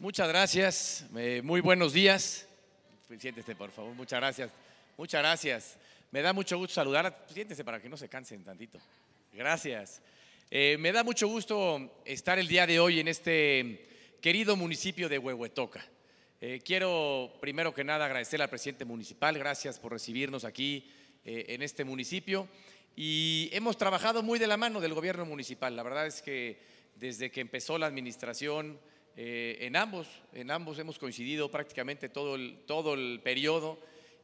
Muchas gracias, eh, muy buenos días. Siéntese, por favor, muchas gracias. Muchas gracias. Me da mucho gusto saludar. Siéntese para que no se cansen tantito. Gracias. Eh, me da mucho gusto estar el día de hoy en este querido municipio de Huehuetoca. Eh, quiero primero que nada agradecer al presidente municipal, gracias por recibirnos aquí en este municipio. Y hemos trabajado muy de la mano del gobierno municipal. La verdad es que desde que empezó la administración, eh, en, ambos, en ambos hemos coincidido prácticamente todo el, todo el periodo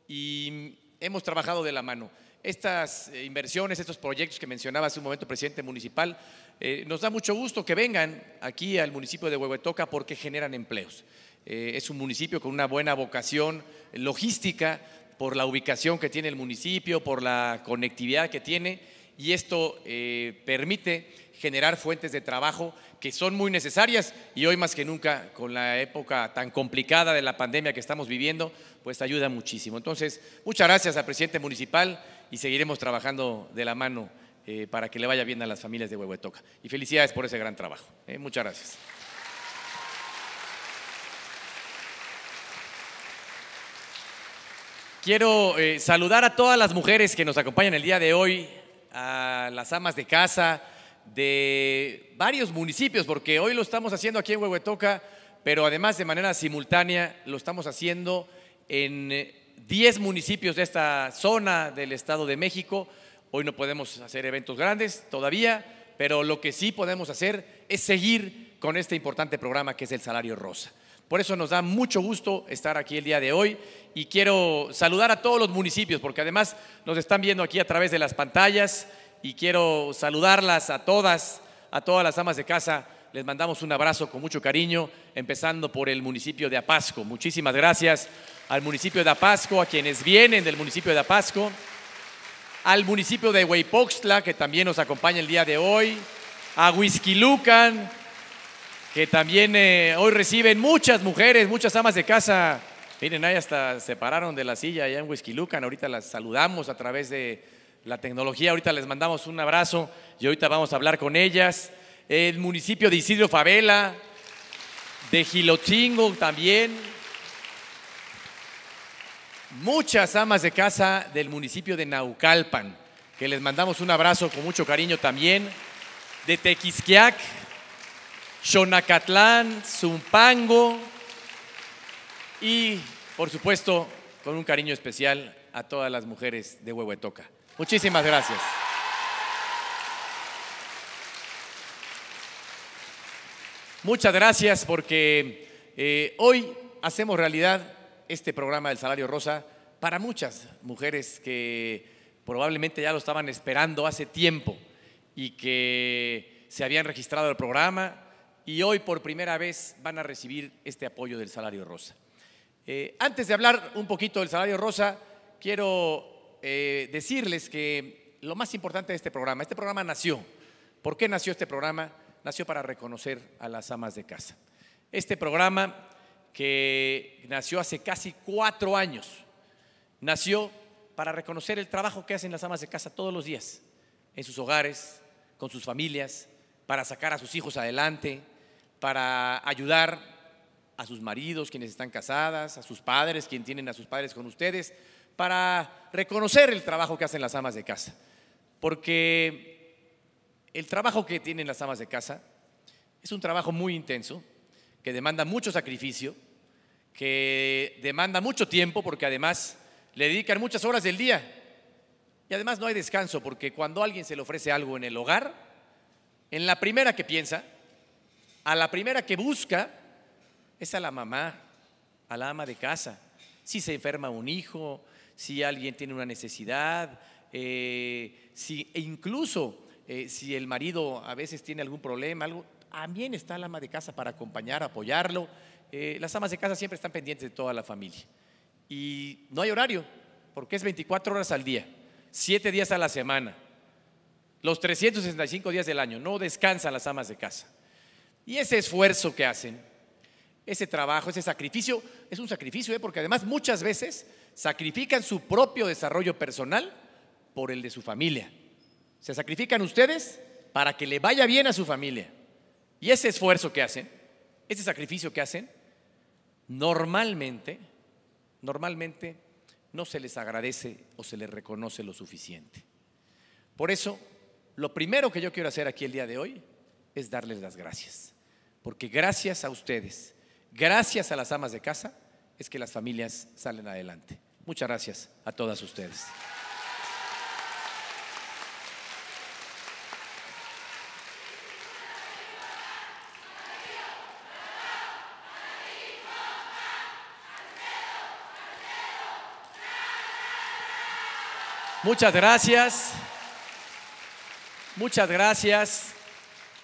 y hemos trabajado de la mano. Estas eh, inversiones, estos proyectos que mencionaba hace un momento, presidente municipal, eh, nos da mucho gusto que vengan aquí al municipio de Huehuetoca porque generan empleos. es un municipio con una buena vocación logística por la ubicación que tiene el municipio, por la conectividad que tiene y esto eh, permite generar fuentes de trabajo que son muy necesarias y hoy más que nunca con la época tan complicada de la pandemia que estamos viviendo, pues ayuda muchísimo. Entonces, muchas gracias al presidente municipal y seguiremos trabajando de la mano eh, para que le vaya bien a las familias de Huehuetoca. Y felicidades por ese gran trabajo. Eh, muchas gracias. Quiero saludar a todas las mujeres que nos acompañan el día de hoy a las amas de casa de varios municipios, porque hoy lo estamos haciendo aquí en Huehuetoca, pero además de manera simultánea lo estamos haciendo en 10 eh, municipios de esta zona del Estado de México. Hoy no podemos hacer eventos grandes todavía, pero lo que sí podemos hacer es seguir con este importante programa que es el Salario Rosa. Por eso nos da mucho gusto estar aquí el día de hoy y quiero saludar a todos los municipios, porque además nos están viendo aquí a través de las pantallas y quiero saludarlas a todas, a todas las amas de casa. Les mandamos un abrazo con mucho cariño, empezando por el municipio de Apasco. Muchísimas gracias al municipio de Apasco, a quienes vienen del municipio de Apasco, al municipio de Huipoxtla, que también nos acompaña el día de hoy, a Huizquilucan, que también eh, hoy reciben muchas mujeres, muchas amas de casa. Miren, ahí hasta se pararon de la silla allá en Whisky Ahorita las saludamos a través de la tecnología. Ahorita les mandamos un abrazo y ahorita vamos a hablar con ellas. El municipio de Isidro Favela, de Gilochingo también. Muchas amas de casa del municipio de Naucalpan, que les mandamos un abrazo con mucho cariño también. De Tequisquiac, Xonacatlán, Zumpango y, por supuesto, con un cariño especial a todas las mujeres de Huehuetoca. Muchísimas gracias. Muchas gracias porque eh, hoy hacemos realidad este programa del Salario Rosa para muchas mujeres que probablemente ya lo estaban esperando hace tiempo y que se habían registrado al programa, y hoy por primera vez van a recibir este apoyo del salario rosa. Eh, antes de hablar un poquito del salario rosa, quiero eh, decirles que lo más importante de este programa, este programa nació. ¿Por qué nació este programa? Nació para reconocer a las amas de casa. Este programa que nació hace casi cuatro años, nació para reconocer el trabajo que hacen las amas de casa todos los días, en sus hogares, con sus familias, para sacar a sus hijos adelante, para ayudar a sus maridos, quienes están casadas, a sus padres, quienes tienen a sus padres con ustedes, para reconocer el trabajo que hacen las amas de casa. Porque el trabajo que tienen las amas de casa es un trabajo muy intenso, que demanda mucho sacrificio, que demanda mucho tiempo, porque además le dedican muchas horas del día. Y además no hay descanso, porque cuando alguien se le ofrece algo en el hogar, en la primera que piensa a la primera que busca es a la mamá, a la ama de casa. Si se enferma un hijo, si alguien tiene una necesidad, eh, si, e incluso eh, si el marido a veces tiene algún problema, algo, también está la ama de casa para acompañar, apoyarlo. Eh, las amas de casa siempre están pendientes de toda la familia. Y no hay horario, porque es 24 horas al día, 7 días a la semana, los 365 días del año. No descansan las amas de casa. Y ese esfuerzo que hacen, ese trabajo, ese sacrificio, es un sacrificio, ¿eh? porque además muchas veces sacrifican su propio desarrollo personal por el de su familia. Se sacrifican ustedes para que le vaya bien a su familia. Y ese esfuerzo que hacen, ese sacrificio que hacen, normalmente, normalmente no se les agradece o se les reconoce lo suficiente. Por eso, lo primero que yo quiero hacer aquí el día de hoy es darles las gracias porque gracias a ustedes, gracias a las amas de casa, es que las familias salen adelante. Muchas gracias a todas ustedes. Muchas gracias. Muchas gracias.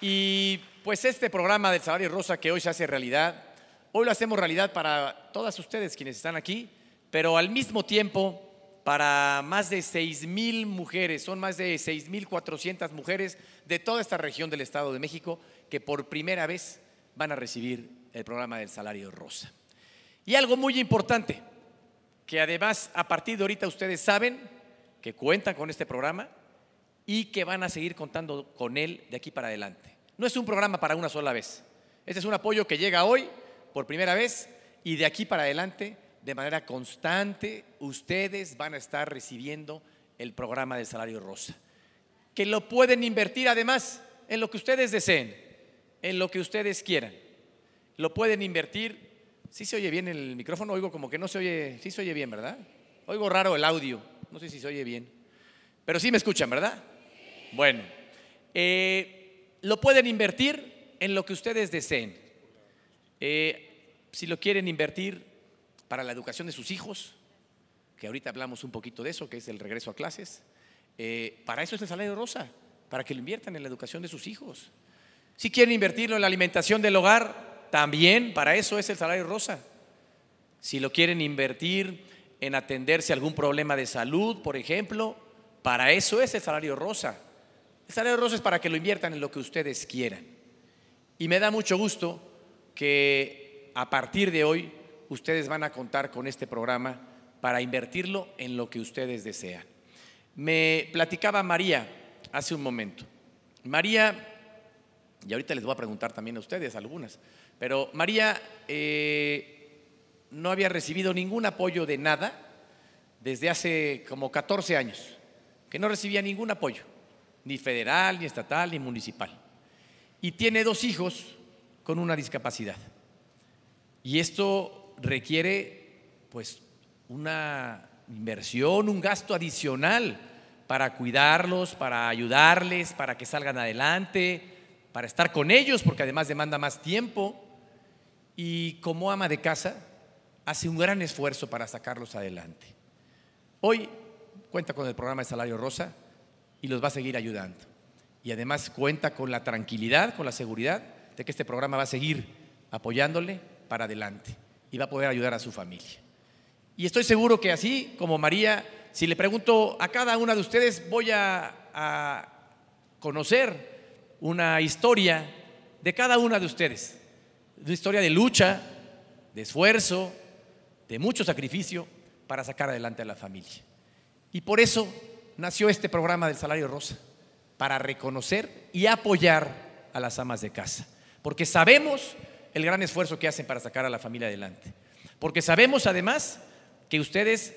Y pues este programa del Salario Rosa que hoy se hace realidad, hoy lo hacemos realidad para todas ustedes quienes están aquí, pero al mismo tiempo para más de seis mil mujeres, son más de 6.400 mil mujeres de toda esta región del Estado de México que por primera vez van a recibir el programa del Salario Rosa. Y algo muy importante, que además a partir de ahorita ustedes saben que cuentan con este programa y que van a seguir contando con él de aquí para adelante. No es un programa para una sola vez. Este es un apoyo que llega hoy por primera vez y de aquí para adelante, de manera constante, ustedes van a estar recibiendo el programa del salario rosa. Que lo pueden invertir además en lo que ustedes deseen, en lo que ustedes quieran. Lo pueden invertir. ¿Sí se oye bien el micrófono? Oigo como que no se oye. Sí se oye bien, ¿verdad? Oigo raro el audio. No sé si se oye bien. Pero sí me escuchan, ¿verdad? Bueno. Eh, lo pueden invertir en lo que ustedes deseen. Eh, si lo quieren invertir para la educación de sus hijos, que ahorita hablamos un poquito de eso, que es el regreso a clases, eh, para eso es el salario rosa, para que lo inviertan en la educación de sus hijos. Si quieren invertirlo en la alimentación del hogar, también para eso es el salario rosa. Si lo quieren invertir en atenderse a algún problema de salud, por ejemplo, para eso es el salario rosa. El salario de rosa es para que lo inviertan en lo que ustedes quieran. Y me da mucho gusto que a partir de hoy ustedes van a contar con este programa para invertirlo en lo que ustedes desean. Me platicaba María hace un momento. María, y ahorita les voy a preguntar también a ustedes algunas, pero María eh, no había recibido ningún apoyo de nada desde hace como 14 años, que no recibía ningún apoyo ni federal, ni estatal, ni municipal. Y tiene dos hijos con una discapacidad. Y esto requiere pues una inversión, un gasto adicional para cuidarlos, para ayudarles, para que salgan adelante, para estar con ellos, porque además demanda más tiempo. Y como ama de casa, hace un gran esfuerzo para sacarlos adelante. Hoy cuenta con el programa de Salario Rosa, y los va a seguir ayudando. Y además cuenta con la tranquilidad, con la seguridad de que este programa va a seguir apoyándole para adelante y va a poder ayudar a su familia. Y estoy seguro que así como María, si le pregunto a cada una de ustedes, voy a, conocer una historia de cada una de ustedes, una historia de lucha, de esfuerzo, de mucho sacrificio para sacar adelante a la familia. Y por eso nació este programa del salario rosa para reconocer y apoyar a las amas de casa, porque sabemos el gran esfuerzo que hacen para sacar a la familia adelante, porque sabemos además que ustedes,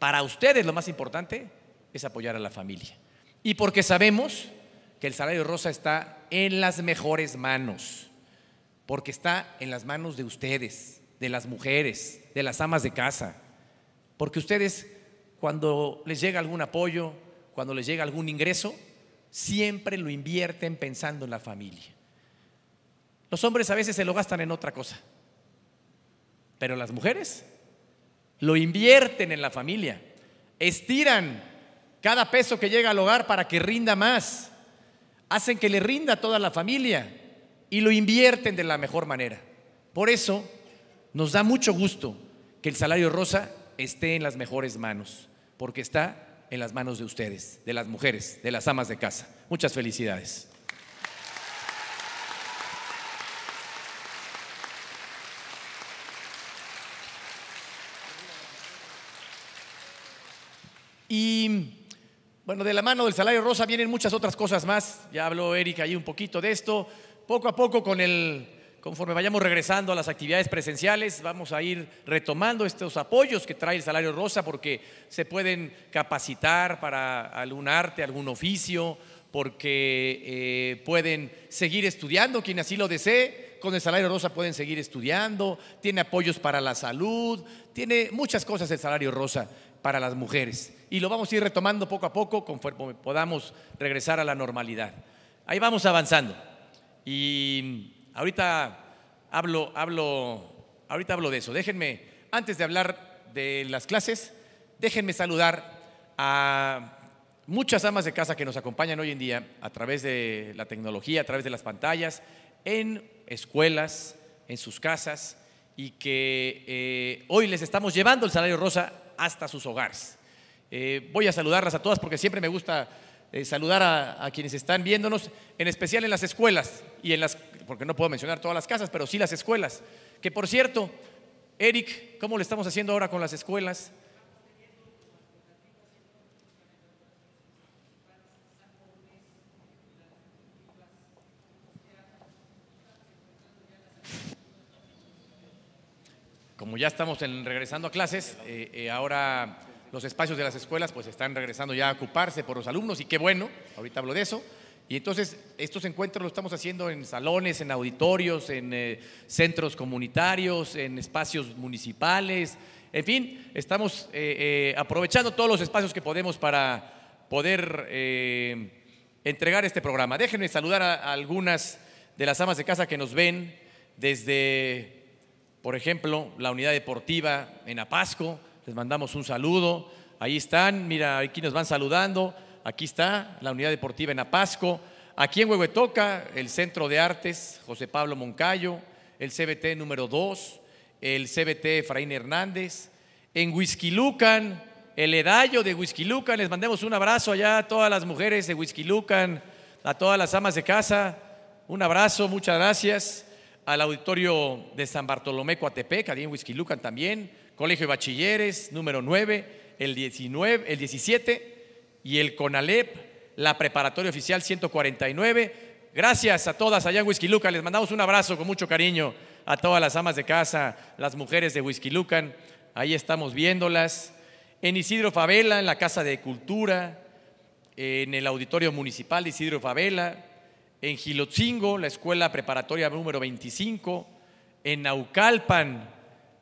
para ustedes lo más importante es apoyar a la familia, y porque sabemos que el salario rosa está en las mejores manos, porque está en las manos de ustedes, de las mujeres, de las amas de casa, porque ustedes cuando les llega algún apoyo, cuando les llega algún ingreso, siempre lo invierten pensando en la familia. Los hombres a veces se lo gastan en otra cosa, pero las mujeres lo invierten en la familia, estiran cada peso que llega al hogar para que rinda más, hacen que le rinda a toda la familia y lo invierten de la mejor manera. Por eso nos da mucho gusto que el salario rosa esté en las mejores manos porque está en las manos de ustedes, de las mujeres, de las amas de casa. Muchas felicidades. Y bueno, de la mano del salario rosa vienen muchas otras cosas más. Ya habló Erika ahí un poquito de esto. Poco a poco con el conforme vayamos regresando a las actividades presenciales, vamos a ir retomando estos apoyos que trae el salario rosa porque se pueden capacitar para algún arte, algún oficio, porque eh, pueden seguir estudiando, quien así lo desee, con el salario rosa pueden seguir estudiando, tiene apoyos para la salud, tiene muchas cosas el salario rosa para las mujeres. Y lo vamos a ir retomando poco a poco conforme podamos regresar a la normalidad. Ahí vamos avanzando. Y Ahorita hablo, hablo, ahorita hablo de eso. Déjenme, antes de hablar de las clases, déjenme saludar a muchas amas de casa que nos acompañan hoy en día a través de la tecnología, a través de las pantallas, en escuelas, en sus casas, y que eh, hoy les estamos llevando el salario rosa hasta sus hogares. Eh, voy a saludarlas a todas porque siempre me gusta eh, saludar a, quienes están viéndonos, en especial en las escuelas y en las porque no puedo mencionar todas las casas, pero sí las escuelas. Que por cierto, Eric, ¿cómo le estamos haciendo ahora con las escuelas? Como ya estamos regresando a clases, eh, eh, ahora los espacios de las escuelas pues están regresando ya a ocuparse por los alumnos y qué bueno, ahorita hablo de eso. Y entonces estos encuentros los estamos haciendo en salones, en auditorios, en eh, centros comunitarios, en espacios municipales, en fin, estamos eh, eh, aprovechando todos los espacios que podemos para poder entregar este programa. Déjenme saludar a algunas de las amas de casa que nos ven desde, por ejemplo, la unidad deportiva en Apasco. Les mandamos un saludo. Ahí están, mira, aquí nos van saludando aquí está la unidad deportiva en Apasco, aquí en Huehuetoca, el Centro de Artes José Pablo Moncayo, el CBT número 2, el CBT Efraín Hernández, en Huizquilucan, el Edallo de Huizquilucan, les mandemos un abrazo allá a todas las mujeres de Huizquilucan, a todas las amas de casa, un abrazo, muchas gracias al auditorio de San Bartolomé Coatepec, aquí en Huizquilucan también, Colegio de Bachilleres número 9, el 19, el 17 y el CONALEP, la preparatoria oficial 149. Gracias a todas allá en Whisky Les mandamos un abrazo con mucho cariño a todas las amas de casa, las mujeres de Whisky Ahí estamos viéndolas. En Isidro Favela, en la Casa de Cultura, en el Auditorio Municipal de Isidro Favela, en Gilotzingo, la Escuela Preparatoria número 25, en Naucalpan,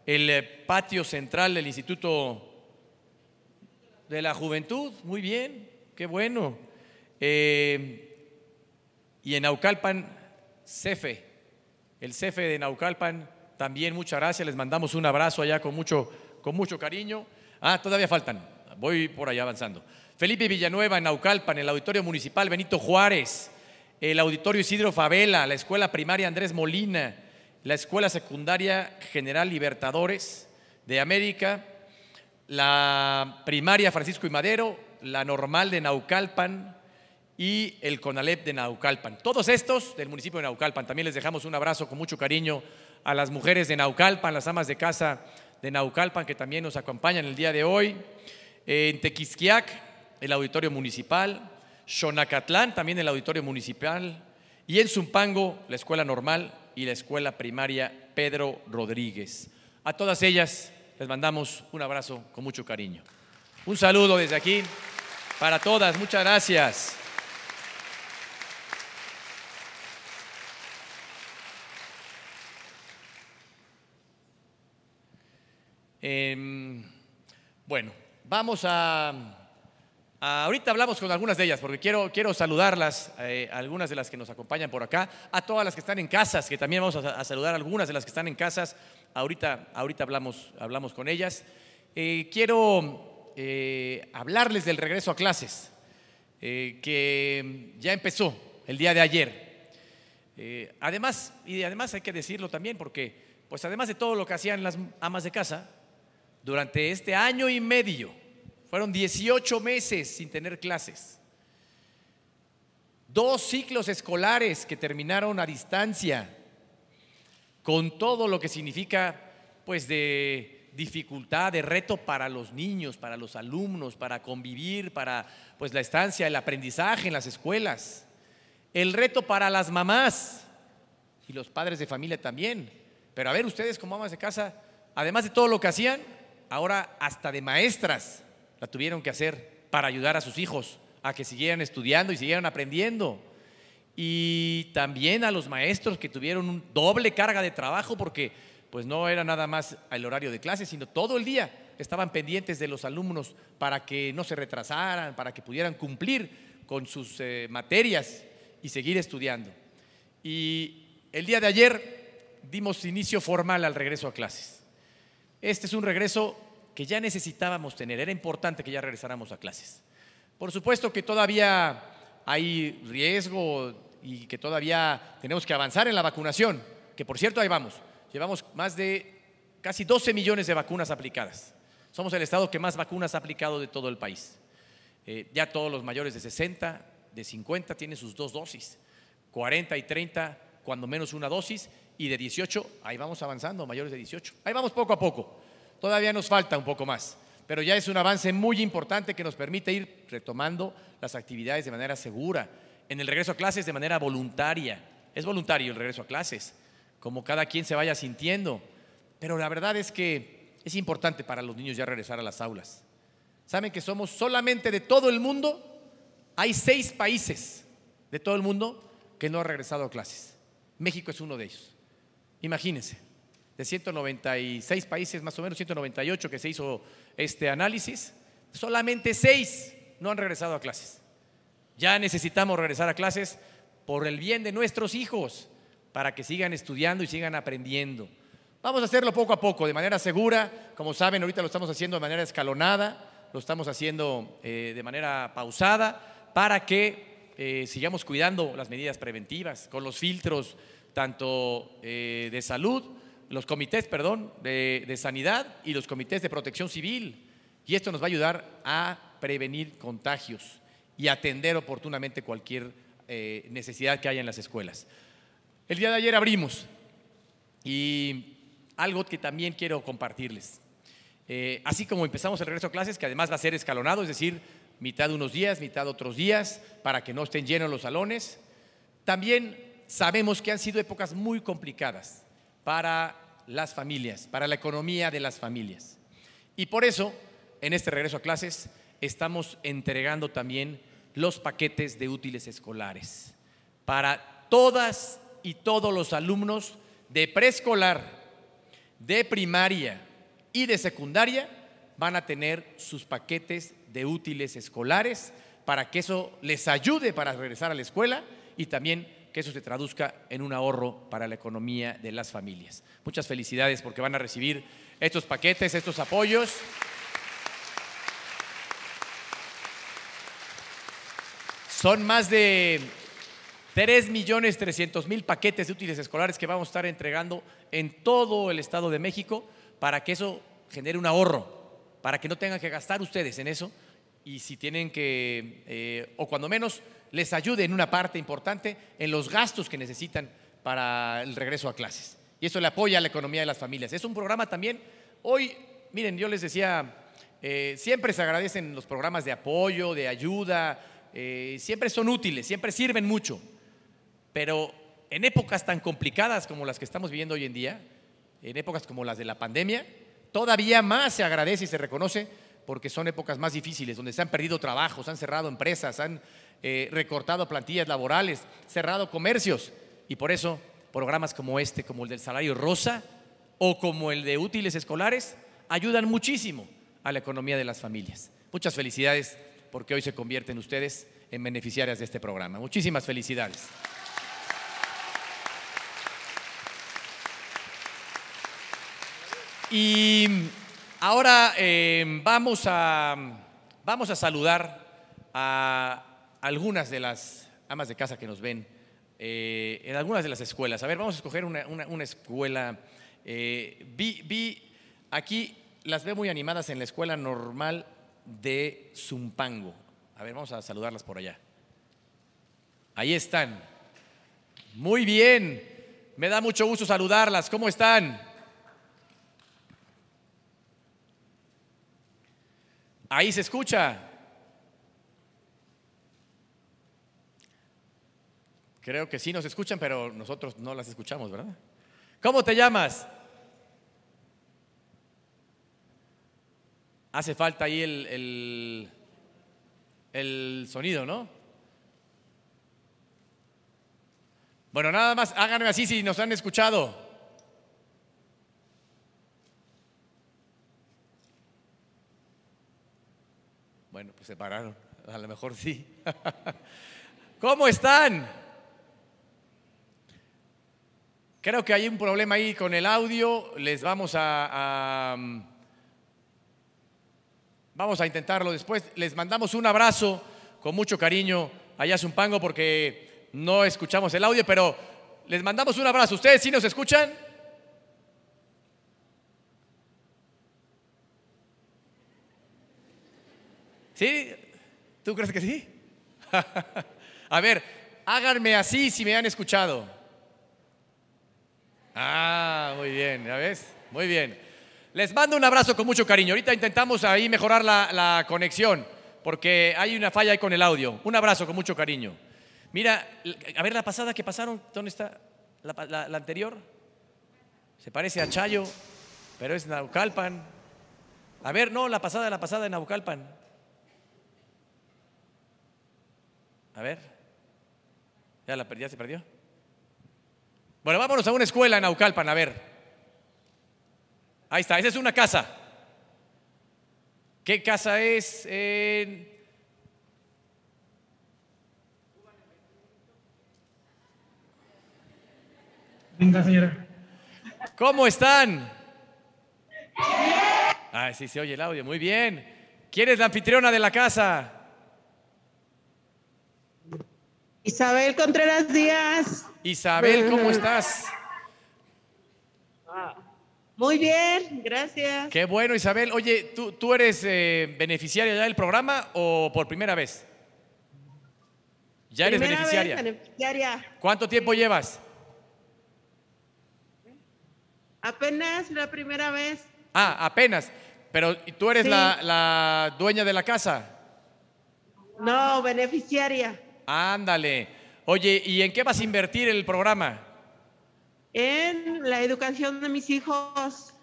el patio central del Instituto de la juventud, muy bien, qué bueno. Eh, y en Naucalpan, CEFE, el CEFE de Naucalpan, también muchas gracias, les mandamos un abrazo allá con mucho, con mucho cariño. Ah, todavía faltan, voy por allá avanzando. Felipe Villanueva en Naucalpan, el Auditorio Municipal Benito Juárez, el Auditorio Isidro Favela, la Escuela Primaria Andrés Molina, la Escuela Secundaria General Libertadores de América, la primaria Francisco y Madero, la normal de Naucalpan y el CONALEP de Naucalpan. Todos estos del municipio de Naucalpan. También les dejamos un abrazo con mucho cariño a las mujeres de Naucalpan, las amas de casa de Naucalpan que también nos acompañan el día de hoy. En Tequisquiac, el auditorio municipal. Xonacatlán, también el auditorio municipal. Y en Zumpango, la escuela normal y la escuela primaria Pedro Rodríguez. A todas ellas, les mandamos un abrazo con mucho cariño. Un saludo desde aquí para todas. Muchas gracias. Em, bueno, vamos a, Ahorita hablamos con algunas de ellas, porque quiero, quiero saludarlas, eh, algunas de las que nos acompañan por acá, a todas las que están en casas, que también vamos a, a saludar a algunas de las que están en casas. Ahorita, ahorita hablamos, hablamos con ellas. Eh, quiero eh, hablarles del regreso a clases, eh, que ya empezó el día de ayer. además, y además hay que decirlo también, porque pues además de todo lo que hacían las amas de casa, durante este año y medio, fueron 18 meses sin tener clases. Dos ciclos escolares que terminaron a distancia con todo lo que significa pues de dificultad, de reto para los niños, para los alumnos, para convivir, para pues la estancia, el aprendizaje en las escuelas. El reto para las mamás y los padres de familia también. Pero a ver ustedes como amas de casa, además de todo lo que hacían, ahora hasta de maestras la tuvieron que hacer para ayudar a sus hijos a que siguieran estudiando y siguieran aprendiendo y también a los maestros que tuvieron un doble carga de trabajo porque pues no era nada más el horario de clases sino todo el día estaban pendientes de los alumnos para que no se retrasaran, para que pudieran cumplir con sus eh, materias y seguir estudiando. Y el día de ayer dimos inicio formal al regreso a clases. Este es un regreso que ya necesitábamos tener, era importante que ya regresáramos a clases. Por supuesto que todavía hay riesgo y que todavía tenemos que avanzar en la vacunación, que por cierto ahí vamos, llevamos más de casi 12 millones de vacunas aplicadas. Somos el estado que más vacunas ha aplicado de todo el país. Eh, ya todos los mayores de 60, de 50 tienen sus dos dosis, 40 y 30 cuando menos una dosis y de 18, ahí vamos avanzando, mayores de 18. Ahí vamos poco a poco. Todavía nos falta un poco más pero ya es un avance muy importante que nos permite ir retomando las actividades de manera segura, en el regreso a clases de manera voluntaria. Es voluntario el regreso a clases, como cada quien se vaya sintiendo, pero la verdad es que es importante para los niños ya regresar a las aulas. Saben que somos solamente de todo el mundo, hay seis países de todo el mundo que no han regresado a clases. México es uno de ellos. Imagínense de 196 países, más o menos 198 que se hizo este análisis, solamente 6 no han regresado a clases. Ya necesitamos regresar a clases por el bien de nuestros hijos, para que sigan estudiando y sigan aprendiendo. Vamos a hacerlo poco a poco, de manera segura. Como saben, ahorita lo estamos haciendo de manera escalonada, lo estamos haciendo eh, de manera pausada, para que eh, sigamos cuidando las medidas preventivas, con los filtros tanto eh, de salud los comités, perdón, de, sanidad y los comités de protección civil. Y esto nos va a ayudar a prevenir contagios y atender oportunamente cualquier eh, necesidad que haya en las escuelas. El día de ayer abrimos y algo que también quiero compartirles. Eh, así como empezamos el regreso a clases, que además va a ser escalonado, es decir, mitad de unos días, mitad de otros días, para que no estén llenos los salones, también sabemos que han sido épocas muy complicadas para las familias, para la economía de las familias. Y por eso, en este regreso a clases, estamos entregando también los paquetes de útiles escolares para todas y todos los alumnos de preescolar, de primaria y de secundaria van a tener sus paquetes de útiles escolares para que eso les ayude para regresar a la escuela y también que eso se traduzca en un ahorro para la economía de las familias. Muchas felicidades porque van a recibir estos paquetes, estos apoyos. Son más de 3.300.000 paquetes de útiles escolares que vamos a estar entregando en todo el Estado de México para que eso genere un ahorro, para que no tengan que gastar ustedes en eso, y si tienen que, eh, o cuando menos, les ayude en una parte importante en los gastos que necesitan para el regreso a clases. Y eso le apoya a la economía de las familias. Es un programa también, hoy, miren, yo les decía, eh, siempre se agradecen los programas de apoyo, de ayuda, eh, siempre son útiles, siempre sirven mucho, pero en épocas tan complicadas como las que estamos viviendo hoy en día, en épocas como las de la pandemia, todavía más se agradece y se reconoce porque son épocas más difíciles, donde se han perdido trabajos, han cerrado empresas, han eh, recortado plantillas laborales, cerrado comercios. Y por eso programas como este, como el del salario rosa o como el de útiles escolares, ayudan muchísimo a la economía de las familias. Muchas felicidades porque hoy se convierten ustedes en beneficiarias de este programa. Muchísimas felicidades. Y Ahora eh, vamos, a, vamos a saludar a algunas de las amas de casa que nos ven eh, en algunas de las escuelas. A ver, vamos a escoger una, escuela. Eh, vi, aquí las veo muy animadas en la escuela normal de Zumpango. A ver, vamos a saludarlas por allá. Ahí están. Muy bien. Me da mucho gusto saludarlas. ¿Cómo están? Ahí se escucha. Creo que sí nos escuchan, pero nosotros no las escuchamos, ¿verdad? ¿Cómo te llamas? Hace falta ahí el, el, el sonido, ¿no? Bueno, nada más háganme así si nos han escuchado. Bueno, pues se pararon. A lo mejor sí. ¿Cómo están? Creo que hay un problema ahí con el audio. Les vamos a, mm, vamos a intentarlo después. Les mandamos un abrazo con mucho cariño allá un Pango porque no escuchamos el audio, pero les mandamos un abrazo. ¿Ustedes sí nos escuchan? ¿Sí? ¿Tú crees que sí? A ver, háganme así si me han escuchado. Ah, muy bien, ¿ya ves? Muy bien. Les mando un abrazo con mucho cariño. Ahorita intentamos ahí mejorar la, conexión, porque hay una falla ahí con el audio. Un abrazo con mucho cariño. Mira, a ver la pasada que pasaron, ¿dónde está? La, la anterior. Se parece a Chayo, pero es Naucalpan. A ver, no, la pasada, la pasada de Naucalpan. A ver. ¿Ya, la, ya se perdió? Bueno, vámonos a una escuela en Aucalpan, a ver. Ahí está, esa es una casa. ¿Qué casa es? En... señora. ¿Cómo están? Ah, sí, se oye el audio, muy bien. ¿Quién es la anfitriona de la casa? Isabel Contreras Díaz. Isabel, ¿cómo estás? Muy bien, gracias. Qué bueno, Isabel. Oye, ¿tú, tú eres eh, beneficiaria ya del programa o por primera vez? Ya eres beneficiaria. ¿Cuánto tiempo llevas? Apenas la primera vez. Ah, apenas. Pero tú eres la, la dueña de la casa. No, beneficiaria. Ándale. Oye, ¿y en qué vas a invertir el programa? En la educación de mis hijos.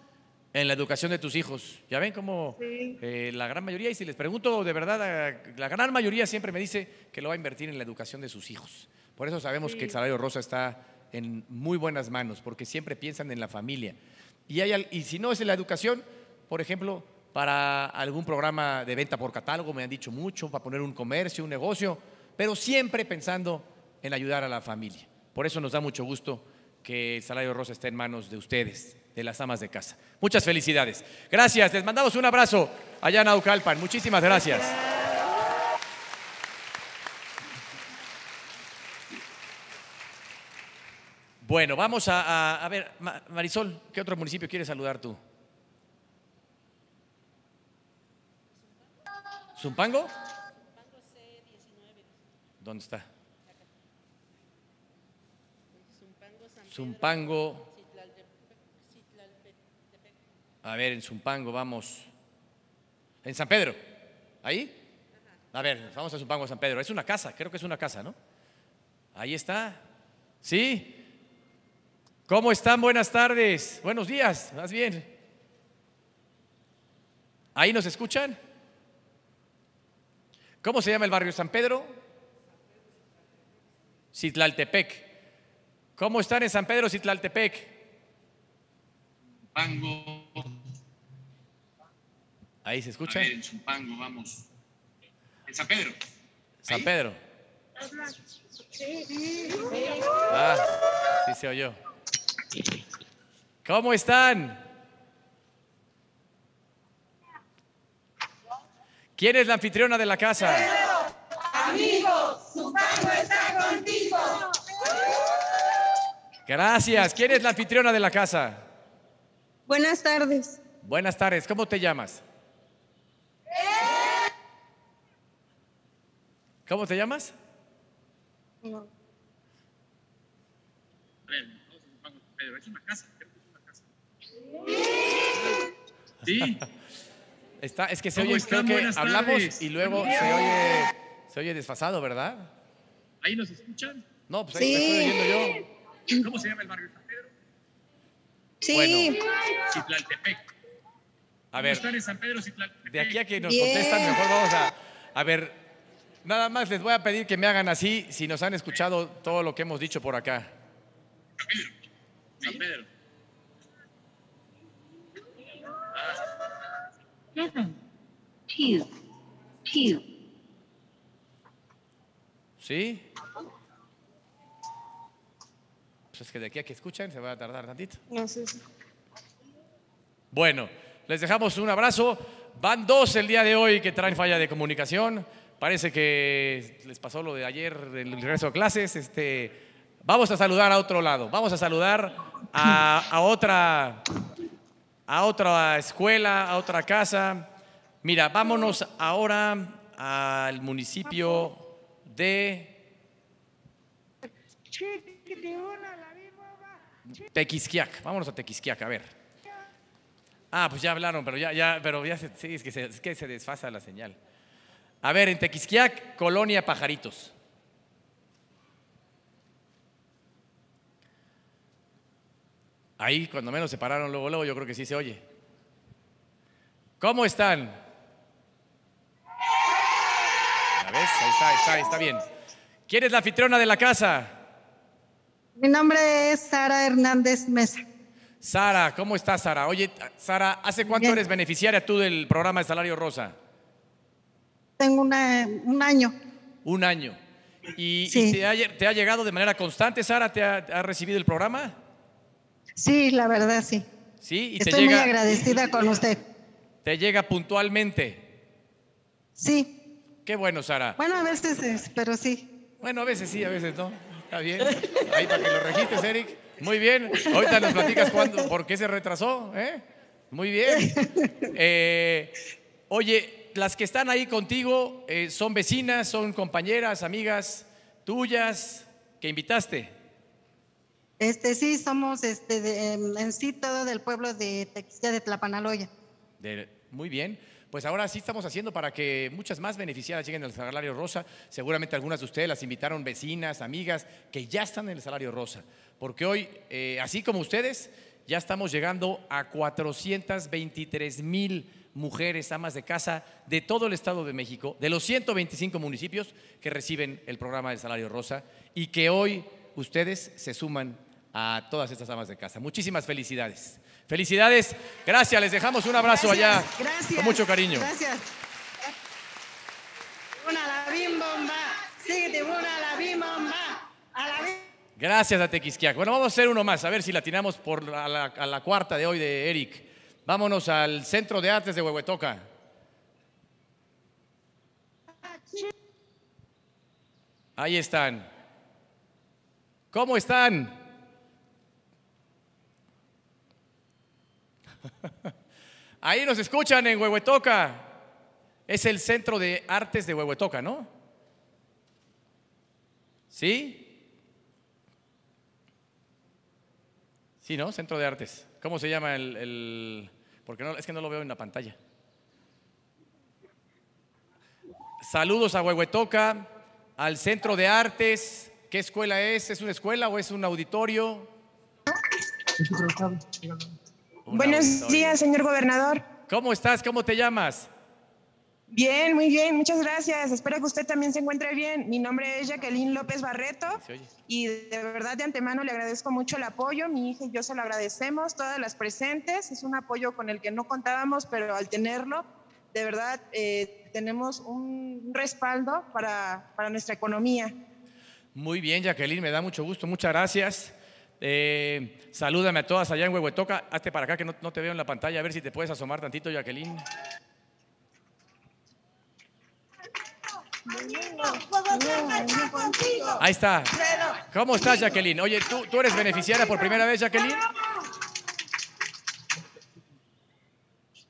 En la educación de tus hijos. Ya ven cómo eh, la gran mayoría, y si les pregunto de verdad, la gran mayoría siempre me dice que lo va a invertir en la educación de sus hijos. Por eso sabemos que el salario rosa está en muy buenas manos, porque siempre piensan en la familia. Y, y si no es en la educación, por ejemplo, para algún programa de venta por catálogo, me han dicho mucho, para poner un comercio, un negocio pero siempre pensando en ayudar a la familia. Por eso nos da mucho gusto que el salario rosa esté en manos de ustedes, de las amas de casa. Muchas felicidades. Gracias, les mandamos un abrazo allá en Aucalpan. Muchísimas gracias. Bueno, vamos a, a, a ver, Marisol, ¿qué otro municipio quieres saludar tú? ¿Zumpango? ¿Dónde está? Zumpango. A ver, en Zumpango vamos. En San Pedro. ¿Ahí? A ver, vamos a Zumpango, San Pedro. Es una casa, creo que es una casa, ¿no? Ahí está. ¿Sí? ¿Cómo están? Buenas tardes. Buenos días, más bien. ¿Ahí nos escuchan? ¿Cómo se llama el barrio San Pedro? Citlaltepec. ¿Cómo están en San Pedro Citlaltepec? Pango. Ahí se escucha. en vamos. En San Pedro. San Pedro. Ah, sí se oyó. ¿Cómo están? ¿Quién es la anfitriona de la casa? ¡Amigo! ¡Su pago está contigo. Gracias. ¿Quién es la anfitriona de la casa? Buenas tardes. Buenas tardes. ¿Cómo te llamas? ¿Cómo te llamas? No. es una casa, es una casa. Sí. Está, es que se oye, creo que hablamos y luego se oye. Se oye desfasado, ¿verdad? ¿Ahí nos escuchan? No, pues ahí me estoy oyendo yo. ¿Cómo se llama el barrio San Pedro? Sí. Bueno, Citlaltepec. A ver. están en San Pedro, De aquí a que nos contestan, mejor vamos a. A ver, nada más les voy a pedir que me hagan así si nos han escuchado todo lo que hemos dicho por acá. San Pedro. San Pedro. two, ¿Sí? Pues es que de aquí a que escuchan se va a tardar tantito. No sé. Bueno, les dejamos un abrazo. Van dos el día de hoy que traen falla de comunicación. Parece que les pasó lo de ayer, del regreso a clases. Este, vamos a saludar a otro lado. Vamos a saludar a, otra, a otra escuela, a otra casa. Mira, vámonos ahora al municipio de Tequisquiac. Vámonos a Tequisquiac, a ver. Ah, pues ya hablaron, pero ya, ya, pero ya sí, es que se, desfasa la señal. A ver, en Tequisquiac, Colonia Pajaritos. Ahí, cuando menos se pararon luego, luego, yo creo que sí se oye. ¿Cómo están? ¿Ves? Ahí está, está, está bien. ¿Quién es la anfitriona de la casa? Mi nombre es Sara Hernández Mesa. Sara, ¿cómo estás, Sara? Oye, Sara, ¿hace cuánto eres beneficiaria tú del programa de Salario Rosa? Tengo un año. Un año. ¿Y, te, ha, llegado de manera constante, Sara? ¿Te ha, recibido el programa? Sí, la verdad, sí. Sí, y Estoy te llega, muy agradecida con usted. ¿Te llega puntualmente? Sí. Qué bueno, Sara. Bueno, a veces pero sí. Bueno, a veces sí, a veces no. Está bien. Ahí para que lo registres, Eric. Muy bien. Ahorita nos platicas cuándo, por qué se retrasó. ¿eh? Muy bien. Eh, oye, las que están ahí contigo eh, son vecinas, son compañeras, amigas tuyas que invitaste. Este sí, somos este em, en sí del pueblo de Tequilla de Tlapanaloya. muy bien pues ahora sí estamos haciendo para que muchas más beneficiadas lleguen al salario rosa. Seguramente algunas de ustedes las invitaron vecinas, amigas, que ya están en el salario rosa. Porque hoy, eh, así como ustedes, ya estamos llegando a 423 mil mujeres amas de casa de todo el Estado de México, de los 125 municipios que reciben el programa del salario rosa y que hoy ustedes se suman a todas estas amas de casa. Muchísimas felicidades. Felicidades, gracias, les dejamos un abrazo allá. Gracias. Con mucho cariño. Gracias. A Gracias a Tequisquiac. Bueno, vamos a hacer uno más, a ver si la tiramos por a la cuarta de hoy de Eric. Vámonos al Centro de Artes de Huehuetoca. Ahí están. ¿Cómo están? Ahí nos escuchan en Huehuetoca. Es el centro de artes de Huehuetoca, ¿no? ¿Sí? Sí, ¿no? Centro de Artes. ¿Cómo se llama el...? Porque no, es que no lo veo en la pantalla. Saludos a Huehuetoca, al Centro de Artes. ¿Qué escuela es? ¿Es una escuela o es un auditorio? Buenos días, señor gobernador. ¿Cómo estás? ¿Cómo te llamas? Bien, muy bien, muchas gracias. Espero que usted también se encuentre bien. Mi nombre es Jacqueline López Barreto y de verdad de antemano le agradezco mucho el apoyo. Mi hija y yo se lo agradecemos, todas las presentes. Es un apoyo con el que no contábamos, pero al tenerlo, de verdad eh, tenemos un respaldo para, para nuestra economía. Muy bien, Jacqueline, me da mucho gusto. Muchas gracias. Eh, salúdame a todas allá en Huehuetoca. Hazte para acá que no, te veo en la pantalla. A ver si te puedes asomar tantito, Jacqueline. Ahí está. ¿Cómo estás, Jacqueline? Oye, ¿tú, tú eres beneficiaria por primera vez, Jacqueline?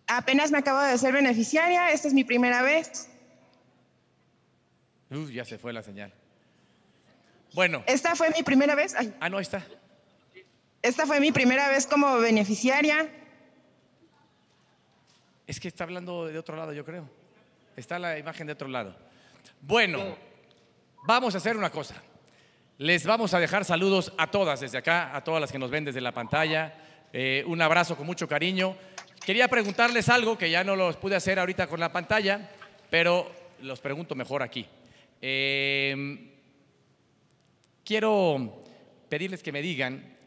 Apenas me acabo de ser beneficiaria. Esta es mi primera vez. Uy, ya se fue la señal. Bueno. Esta fue mi primera vez. Ah, no, ahí está. Esta fue mi primera vez como beneficiaria. Es que está hablando de otro lado, yo creo. Está la imagen de otro lado. Bueno, vamos a hacer una cosa. Les vamos a dejar saludos a todas desde acá, a todas las que nos ven desde la pantalla. Eh, un abrazo con mucho cariño. Quería preguntarles algo que ya no los pude hacer ahorita con la pantalla, pero los pregunto mejor aquí. Eh, quiero pedirles que me digan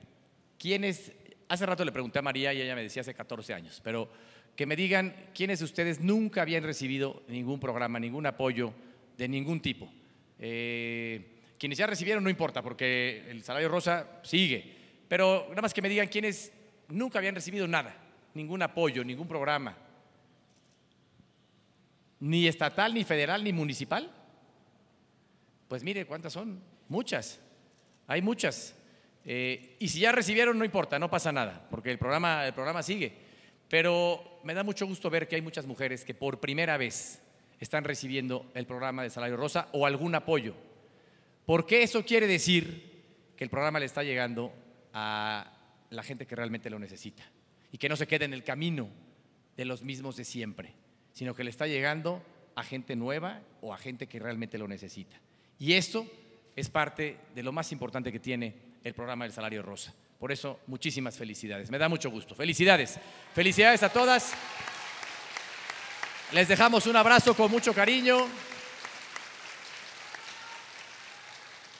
¿Quiénes, hace rato le pregunté a María y ella me decía hace 14 años, pero que me digan quiénes de ustedes nunca habían recibido ningún programa, ningún apoyo de ningún tipo. Eh, quienes ya recibieron no importa, porque el salario rosa sigue, pero nada más que me digan quiénes nunca habían recibido nada, ningún apoyo, ningún programa, ni estatal, ni federal, ni municipal. Pues mire, ¿cuántas son? Muchas, hay muchas. Eh, y si ya recibieron, no importa, no pasa nada, porque el programa, el programa sigue. Pero me da mucho gusto ver que hay muchas mujeres que por primera vez están recibiendo el programa de Salario Rosa o algún apoyo. Porque eso quiere decir que el programa le está llegando a la gente que realmente lo necesita y que no se quede en el camino de los mismos de siempre, sino que le está llegando a gente nueva o a gente que realmente lo necesita. Y esto es parte de lo más importante que tiene el programa del Salario Rosa. Por eso, muchísimas felicidades. Me da mucho gusto. Felicidades. Felicidades a todas. Les dejamos un abrazo con mucho cariño.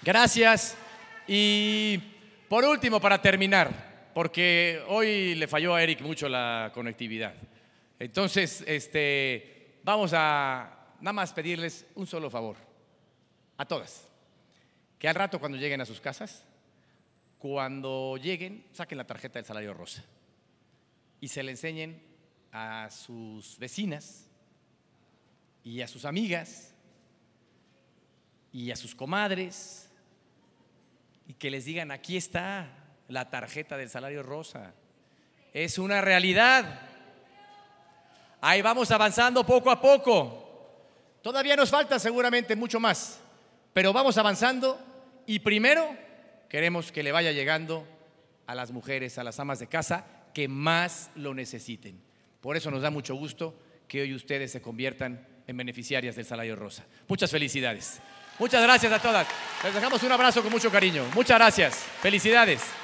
Gracias. Y por último, para terminar, porque hoy le falló a Eric mucho la conectividad. Entonces, este, vamos a nada más pedirles un solo favor a todas. Que al rato cuando lleguen a sus casas, cuando lleguen, saquen la tarjeta del salario rosa y se la enseñen a sus vecinas y a sus amigas y a sus comadres y que les digan, aquí está la tarjeta del salario rosa. Es una realidad. Ahí vamos avanzando poco a poco. Todavía nos falta seguramente mucho más, pero vamos avanzando y primero Queremos que le vaya llegando a las mujeres, a las amas de casa que más lo necesiten. Por eso nos da mucho gusto que hoy ustedes se conviertan en beneficiarias del Salario Rosa. Muchas felicidades. Muchas gracias a todas. Les dejamos un abrazo con mucho cariño. Muchas gracias. Felicidades.